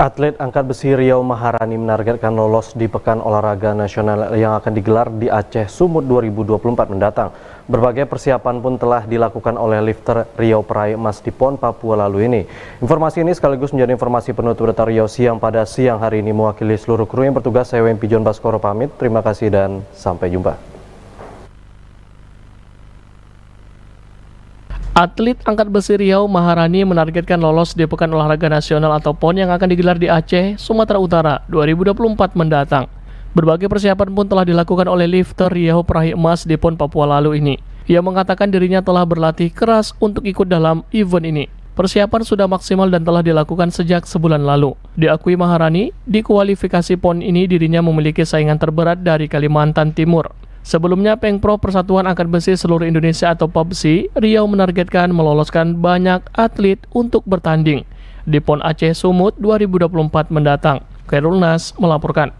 Atlet angkat besi Riau Maharani menargetkan lolos di Pekan Olahraga Nasional yang akan digelar di Aceh Sumut 2024 mendatang. Berbagai persiapan pun telah dilakukan oleh lifter Riau peraih emas di PON Papua lalu ini. Informasi ini sekaligus menjadi informasi penutup data Riau siang pada siang hari ini mewakili seluruh kru yang bertugas saya Wempi John Baskoro pamit. Terima kasih dan sampai jumpa. Atlet angkat besi Riau Maharani menargetkan lolos di Pekan Olahraga Nasional atau PON yang akan digelar di Aceh, Sumatera Utara 2024 mendatang. Berbagai persiapan pun telah dilakukan oleh lifter Riau peraih emas di PON Papua lalu ini. Ia mengatakan dirinya telah berlatih keras untuk ikut dalam event ini. Persiapan sudah maksimal dan telah dilakukan sejak sebulan lalu. Diakui Maharani, di kualifikasi PON ini dirinya memiliki saingan terberat dari Kalimantan Timur. Sebelumnya, Pengpro Persatuan Angkat Besi Seluruh Indonesia atau PUBSI Riau menargetkan meloloskan banyak atlet untuk bertanding di PON Aceh Sumut 2024 mendatang. Kairul Nas melaporkan.